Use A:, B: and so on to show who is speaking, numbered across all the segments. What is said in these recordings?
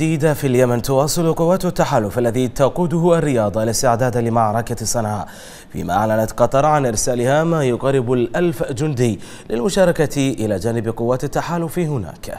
A: جديدة في اليمن تواصل قوات التحالف الذي تقوده الرياض الاستعداد لمعركة صنعاء فيما أعلنت قطر عن إرسالها ما يقارب الألف جندي للمشاركة إلى جانب قوات التحالف هناك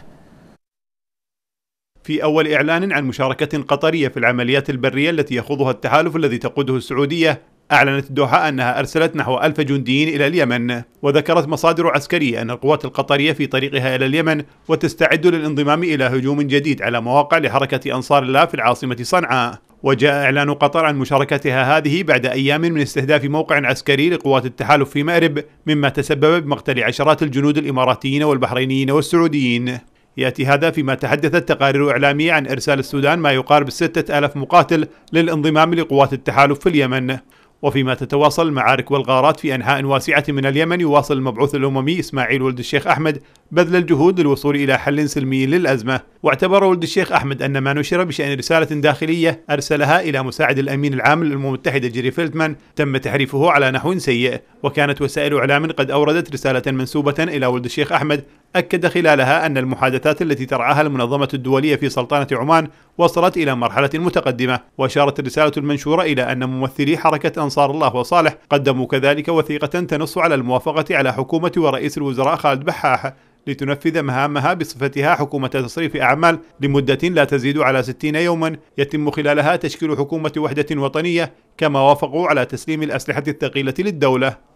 B: في أول إعلان عن مشاركة قطرية في العمليات البرية التي يخوضها التحالف الذي تقوده السعودية أعلنت الدوحة أنها أرسلت نحو ألف جندي إلى اليمن وذكرت مصادر عسكرية أن القوات القطرية في طريقها إلى اليمن وتستعد للانضمام إلى هجوم جديد على مواقع لحركة أنصار الله في العاصمة صنعاء وجاء إعلان قطر عن مشاركتها هذه بعد أيام من استهداف موقع عسكري لقوات التحالف في مأرب مما تسبب بمقتل عشرات الجنود الإماراتيين والبحرينيين والسعوديين يأتي هذا فيما تحدثت تقارير إعلامية عن إرسال السودان ما يقارب 6000 مقاتل للانضمام لقوات التحالف في اليمن وفيما تتواصل المعارك والغارات في أنحاء واسعة من اليمن يواصل المبعوث الأممي إسماعيل ولد الشيخ أحمد بذل الجهود للوصول إلى حل سلمي للأزمة واعتبر ولد الشيخ أحمد أن ما نشر بشأن رسالة داخلية أرسلها إلى مساعد الأمين العام للأمم المتحدة جيري فيلتمان تم تحريفه على نحو سيء وكانت وسائل إعلام قد أوردت رسالة منسوبة إلى ولد الشيخ أحمد أكد خلالها أن المحادثات التي ترعاها المنظمة الدولية في سلطنة عمان وصلت إلى مرحلة متقدمة وأشارت الرسالة المنشورة إلى أن ممثلي حركة أنصار الله وصالح قدموا كذلك وثيقة تنص على الموافقة على حكومة ورئيس الوزراء خالد بحاح لتنفذ مهامها بصفتها حكومة تصريف أعمال لمدة لا تزيد على 60 يوما يتم خلالها تشكيل حكومة وحدة وطنية كما وافقوا على تسليم الأسلحة الثقيلة للدولة